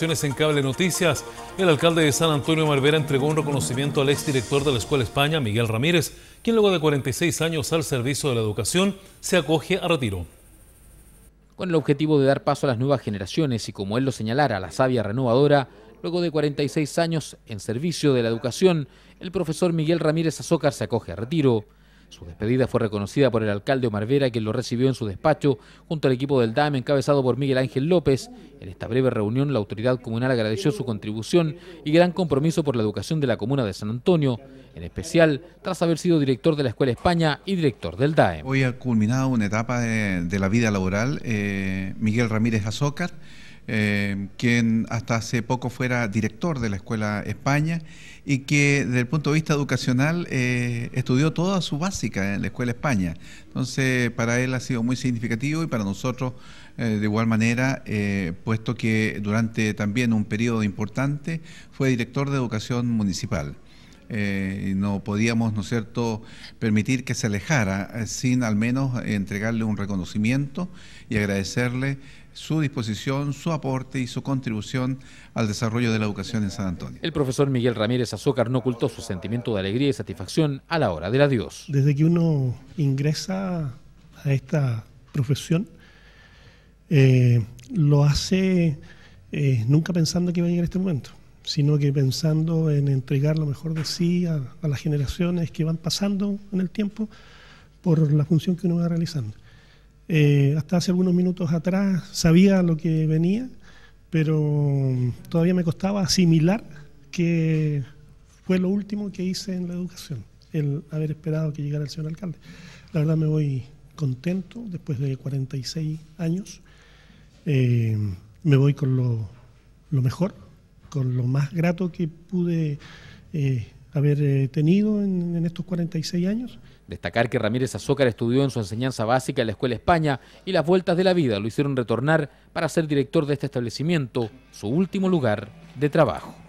En Cable Noticias, el alcalde de San Antonio Marvera entregó un reconocimiento al exdirector de la Escuela España, Miguel Ramírez, quien luego de 46 años al servicio de la educación se acoge a retiro. Con el objetivo de dar paso a las nuevas generaciones y como él lo señalara, la savia renovadora, luego de 46 años en servicio de la educación, el profesor Miguel Ramírez Azócar se acoge a retiro. Su despedida fue reconocida por el alcalde Omar Vera, quien lo recibió en su despacho junto al equipo del DAEM encabezado por Miguel Ángel López. En esta breve reunión, la autoridad comunal agradeció su contribución y gran compromiso por la educación de la comuna de San Antonio, en especial tras haber sido director de la Escuela España y director del DAEM. Hoy ha culminado una etapa de, la vida laboral eh, Miguel Ramírez Azócar, eh, quien hasta hace poco fuera director de la Escuela España y que desde el punto de vista educacional eh, estudió toda su básica en la Escuela España. Entonces, para él ha sido muy significativo y para nosotros eh, de igual manera, puesto que durante también un periodo importante fue director de educación municipal. Eh, no podíamos, ¿no cierto?, permitir que se alejara eh, sin al menos entregarle un reconocimiento y agradecerle su disposición, su aporte y su contribución al desarrollo de la educación en San Antonio. El profesor Miguel Ramírez Azúcar no ocultó su sentimiento de alegría y satisfacción a la hora del adiós. Desde que uno ingresa a esta profesión, eh, lo hace nunca pensando que iba a llegar este momento sino que pensando en entregar lo mejor de sí a, las generaciones que van pasando en el tiempo por la función que uno va realizando. Eh, hasta hace algunos minutos atrás sabía lo que venía, pero todavía me costaba asimilar que fue lo último que hice en la educación, el haber esperado que llegara el señor alcalde. La verdad me voy contento después de 46 años, eh, me voy con lo mejor con lo más grato que pude eh, haber eh, tenido en, en, estos 46 años. Destacar que Ramírez Azócar estudió en su enseñanza básica en la Escuela España y las vueltas de la vida lo hicieron retornar para ser director de este establecimiento, su último lugar de trabajo.